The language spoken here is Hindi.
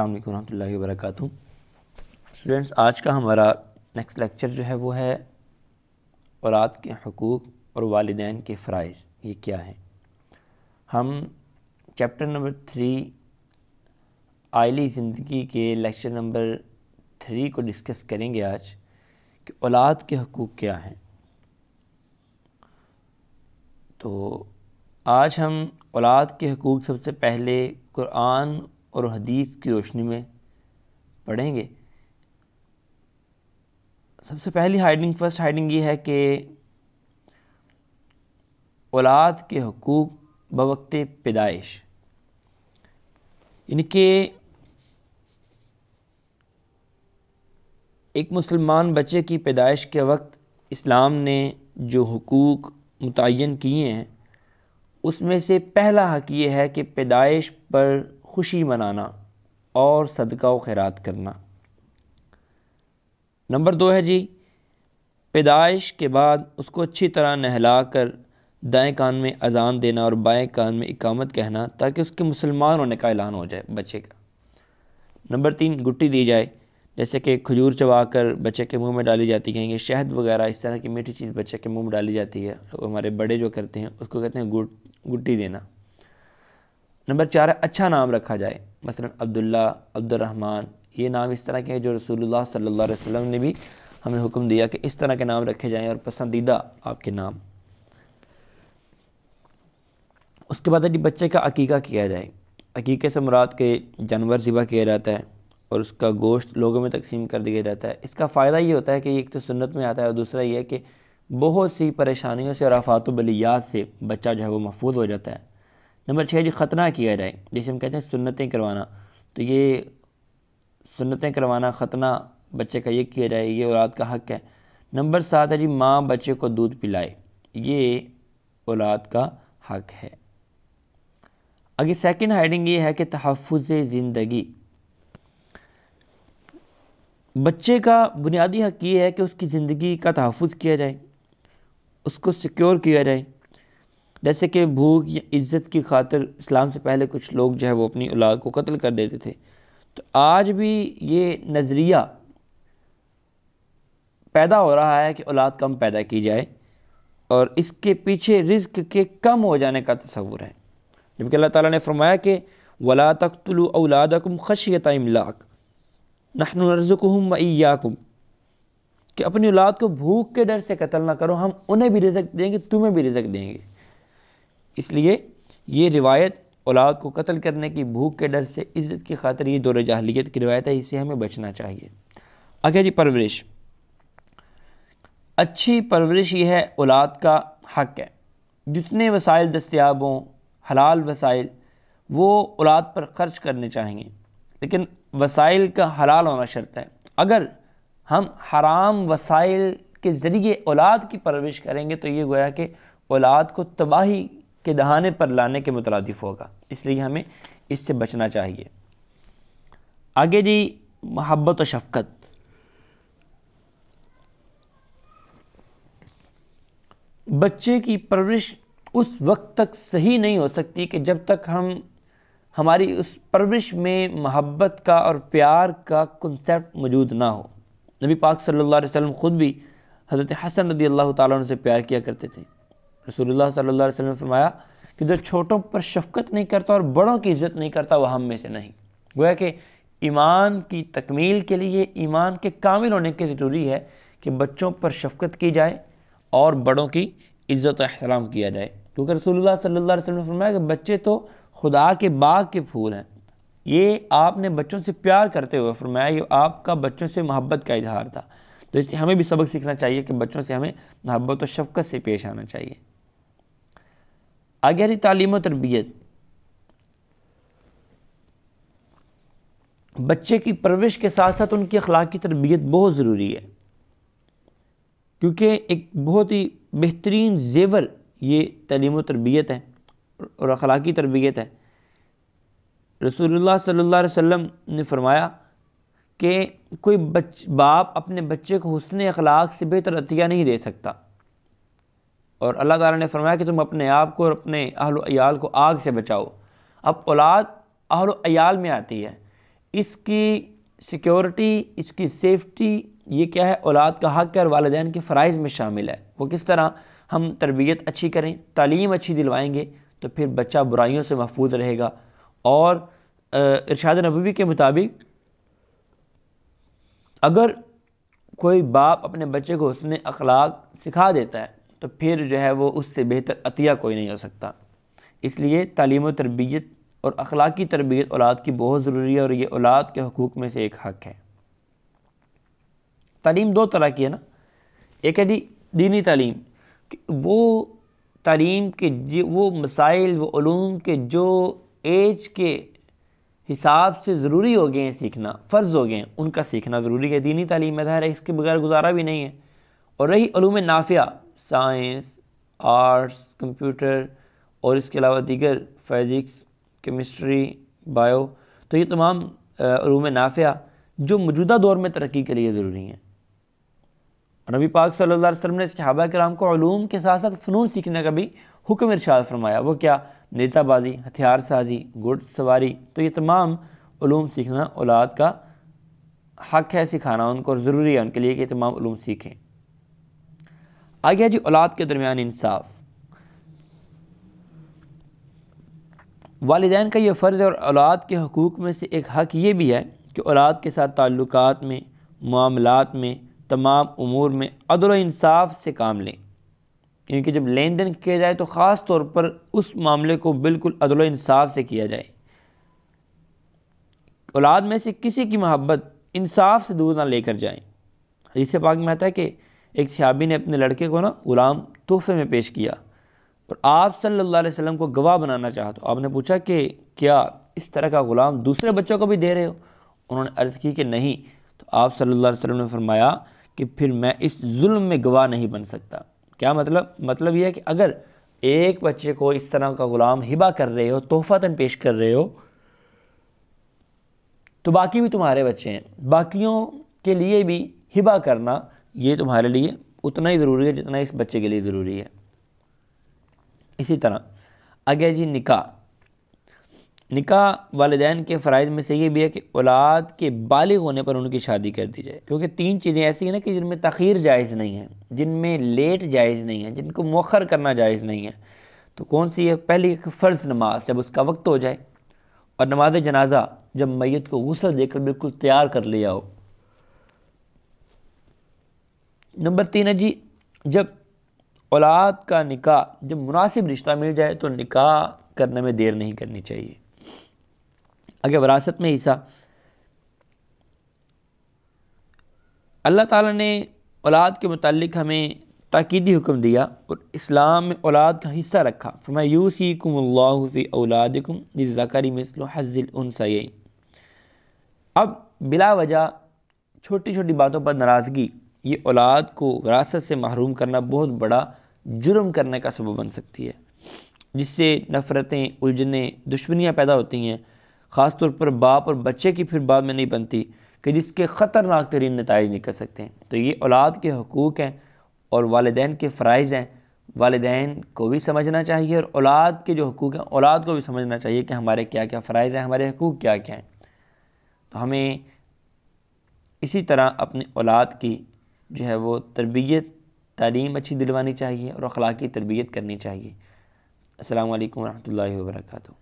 अस्सलाम वालेकुम रहमतुल्लाहि व बरकातहू स्टूडेंट्स आज का हमारा नेक्स्ट लेक्चर जो है वो है औलाद के हकूक़ और वालदेन के फ़रज़ ये क्या है हम चैप्टर नंबर थ्री आयली ज़िंदगी के लेक्चर नंबर थ्री को डिस्कस करेंगे आज कि औलाद के हकूक़ क्या हैं तो आज हम औलाद के हकूक़ सबसे पहले कुरान और हदीस की रोशनी में पढ़ेंगे सबसे पहली हाइडिंग फर्स्ट हाइडिंग ये है कि औलाद के हकूक़ बवक्त पैदाइश इनके एक मुसलमान बच्चे की पैदाइश के वक्त इस्लाम ने जो हकूक़ मुतन किए हैं उसमें से पहला हक ये है कि पैदाइश पर खुशी मनाना और सदका व खैरात करना नंबर दो है जी पैदाइश के बाद उसको अच्छी तरह नहला कर दाएँ कान में अजान देना और बाएँ कान में इकामत कहना ताकि उसके मुसलमान होने का ऐलान हो जाए बच्चे का नंबर तीन गुट्टी दी जाए जैसे कि खजूर चबा कर बच्चे के मुंह में डाली जाती है शहद वगैरह इस तरह की मीठी चीज़ बच्चे के मुंह में डाली जाती है तो हमारे बड़े जो करते हैं उसको कहते हैं गुट गुट्टी देना नंबर चार है अच्छा नाम रखा जाए मसलन अब्दुल्ला अब्दुलरहमान ये नाम इस तरह के हैं जो रसूलुल्लाह सल्लल्लाहु अलैहि वसल्लम ने भी हमें हुक्म दिया कि इस तरह के नाम रखे जाएं और पसंदीदा आपके नाम उसके बाद जी बच्चे का अकीका किया जाए अकीके से मुराद के जानवर ज़िबा किया जाता है और उसका गोश्त लोगों में तकसीम कर दिया जाता है इसका फ़ायदा ये होता है कि एक तो सुन्नत में आता है और दूसरा ये है कि बहुत सी परेशानियों से और आफात बलियात से बच्चा जो है वो महफूज हो जाता है नंबर छः जी ख़तना किया जाए जैसे हम कहते हैं सुन्नतें करवाना तो ये सुन्नतें करवाना ख़तना बच्चे का ये किया जाए ये औलाद का हक़ है नंबर सात है जी माँ बच्चे को दूध पिलाए ये औलाद का हक़ है आगे सेकंड हाइडिंग ये है कि तहफ़ ज़िंदगी बच्चे का बुनियादी हक़ ये है कि उसकी ज़िंदगी का तहफ़ किया जाए उसको सिक्योर किया जाए जैसे कि भूख या इज़्ज़त की खातर इस्लाम से पहले कुछ लोग जो है वो अपनी औलाद को कत्ल कर देते थे तो आज भी ये नज़रिया पैदा हो रहा है कि औलाद कम पैदा की जाए और इसके पीछे रिस्क के कम हो जाने का तस्वूर है जबकि अल्लाह ताला ने फरमाया कि वला तख्तलु औलादकुम खशियत इमलाक नहनुरजुकहम वैयाकुम कि अपनी औलाद को भूख के डर से कत्ल ना करो हम उन्हें भी रिजक देंगे तुम्हें भी रिजक देंगे इसलिए ये रिवायत औलाद को कत्ल करने की भूख के डर से इज़्ज़त की खातर ये दौर जहलीत की रिवायत है इससे हमें बचना चाहिए अगर जी परवरिश अच्छी परवरिश यह है औलाद का हक है जितने वसाइल दस्तियाब हों हलाल वसाइल वो औलाद पर ख़र्च करने चाहिए लेकिन वसाइल का हलाल होना शर्त है अगर हम हराम वसाइल के ज़रिए औलाद की परवरिश करेंगे तो ये गोया कि औलाद को तबाही के दहाने पर लाने के मुतरदफ़ होगा इसलिए हमें इससे बचना चाहिए आगे जी महब्बत और शफकत बच्चे की परवरिश उस वक्त तक सही नहीं हो सकती कि जब तक हम हमारी उस परवरिश में मोहब्बत का और प्यार का कंसेप्ट मौजूद ना हो नबी पाक सल्लल्लाहु अलैहि वसल्लम ख़ुद भी हज़रत हसन रदी अल्लाह तुम से प्यार किया करते थे रसूल सल्लल्लाहु ने फरमाया कि जो छोटों पर शफकत नहीं करता और बड़ों की इज़्ज़त नहीं करता वह हम में से नहीं गोया कि ईमान की तकमील के लिए ईमान के कामिल होने के ज़रूरी है कि बच्चों पर शफकत की जाए और बड़ों की इज़्ज़त अहतराम किया जाए क्योंकि रसूल सल्ला अलैहि ने फरमाया कि बच्चे तो खुदा के बाग के फूल हैं ये आपने बच्चों से प्यार करते हुए फरमाया ये आपका बच्चों से मोहब्बत का इजहार था तो इससे हमें भी सबक सीखना चाहिए कि बच्चों से हमें मोहब्बत और शफकत से पेश आना चाहिए आगे रही तालीम तरबियत बच्चे की परवरिश के साथ साथ उनकी अखलाक की तरबियत बहुत ज़रूरी है क्योंकि एक बहुत ही बेहतरीन जेवर ये तलीम तरबियत है और अखलाकी तरबियत है रसूलुल्लाह सल्लल्लाहु अलैहि वसल्लम ने फरमाया कि कोई बच बाप अपने बच्चे को हुसन अखलाक से बेहतर अतिया नहीं दे सकता और अल्लाह ताला ने फरमाया कि तुम अपने आप को और अपने अहल अयाल को आग से बचाओ अब औलाद अहल अयाल में आती है इसकी सिक्योरिटी इसकी सेफ्टी ये क्या है औलाद का हक और वालदेन के फ़रज़ में शामिल है वो किस तरह हम तरबियत अच्छी करें तालीम अच्छी दिलवाएँगे तो फिर बच्चा बुराइयों से महफूज रहेगा और इरशाद नबी के मुताबिक अगर कोई बाप अपने बच्चे को उसने अखलाक सिखा देता है तो फिर जो है वो उससे बेहतर अतिया कोई नहीं हो सकता इसलिए तालीम तरबियत और अखलाकी तरबियत औलाद की बहुत ज़रूरी है और ये औलाद के हकूक़ में से एक हक़ है तालीम दो तरह की है ना एक है दी दीनी तालीम वो तालीम के वो मसाइल वलूम के जो एज के हिसाब से ज़रूरी हो गए हैं सीखना फ़र्ज़ हो गए हैं उनका सीखना ज़रूरी है दीनी तालीम में ज़ाहिर तो है इसके बगैर गुजारा भी नहीं है और रही अलूम नाफिया साइंस आर्ट्स कंप्यूटर और इसके अलावा दीगर फिज़िक्स केमिस्ट्री बायो तो ये तमाम अलूम नाफिया जो मौजूदा दौर में तरक्की के लिए ज़रूरी हैं नबी पाक सल्लल्लाहु अलैहि वसल्लम ने सहाबा कराम को ूम के साथ साथ फ़नून सीखने का भी हुक्म इरशाद फरमाया वो क्या नेताबाजी हथियार साजी घुड़ सवारी तो ये तमाम ूम सीखना औलाद का हक है सिखाना उनको ज़रूरी है उनके लिए कि तमाम ूम सीखें आ गया जी औलाद के दरमियान इंसाफ वालदेन का यह फ़र्ज़ और औलाद के हकूक़ में से एक हक ये भी है कि औलाद के साथ ताल्लुकात में मामलात में तमाम अमूर में अदल इंसाफ से काम लें क्योंकि जब लेन देन किया जाए तो ख़ास तौर पर उस मामले को बिल्कुल अदल इंसाफ से किया जाए औलाद में से किसी की मोहब्बत इंसाफ से दूर ना लेकर जाए हदीस पाक में आता है कि एक सहाबी ने अपने लड़के को ना ग़ुलाम तोहफे में पेश किया और आप सल्ला वसम को गवाह बनाना चाहते तो आपने पूछा कि क्या इस तरह का ग़ुलाम दूसरे बच्चों को भी दे रहे हो उन्होंने अर्ज़ की कि नहीं तो आप सल्ला वसम ने फरमाया कि फिर मैं इस जुल्म में गवाह नहीं बन सकता क्या मतलब मतलब यह है कि अगर एक बच्चे को इस तरह का ग़ुलाम हिबा कर रहे हो तन पेश कर रहे हो तो बाकी भी तुम्हारे बच्चे हैं बाकियों के लिए भी हिबा करना ये तुम्हारे लिए उतना ही ज़रूरी है जितना इस बच्चे के लिए ज़रूरी है इसी तरह आगे जी निका निका वालदेन के फ़रज़ में से ये भी है कि औलाद के बालिग होने पर उनकी शादी कर दी जाए क्योंकि तीन चीज़ें ऐसी हैं ना कि जिनमें तखीर जायज़ नहीं है जिनमें लेट जायज़ नहीं है जिनको मौखर करना जायज़ नहीं है तो कौन सी है पहली एक फ़र्ज़ नमाज जब उसका वक्त हो जाए और नमाज जनाजा जब मैत को गसल देकर बिल्कुल तैयार कर लिया हो नंबर तीन है जी जब औलाद का निकाह जब मुनासिब रिश्ता मिल जाए तो निकाह करने में देर नहीं करनी चाहिए अगर वरासत में हिस्सा अल्लाह ताला ने औलाद के मतलब हमें ताकीदी हुक्म दिया और इस्लाम में औलाद का हिस्सा रखा फरमा यूसी कुमल्लाफ़ी औलादकुम ज़कारी मिसल हज़िल अब बिला वजह छोटी छोटी बातों पर नाराज़गी ये औलाद को विरासत से महरूम करना बहुत बड़ा जुर्म करने का सबब बन सकती है जिससे नफ़रतें उलझने दुश्मनियाँ पैदा होती हैं ख़ास तौर पर बाप और बच्चे की फिर बाद में नहीं बनती कि जिसके ख़तरनाक तरीन नतज निकल सकते हैं तो ये औलाद के हकूक़ हैं और वालदान के फ़रज़ हैं वालदान को भी समझना चाहिए और औलाद के जो हकूक़ हैं औलाद को भी समझना चाहिए कि हमारे क्या क्या फ़रज़ हैं हमारे हकूक़ क्या क्या हैं तो हमें इसी तरह अपनी औलाद की जो है वो तरबियत तालीम अच्छी दिलवानी चाहिए और अखलाकी तरबियत करनी चाहिए अल्लाम वरहि वर्का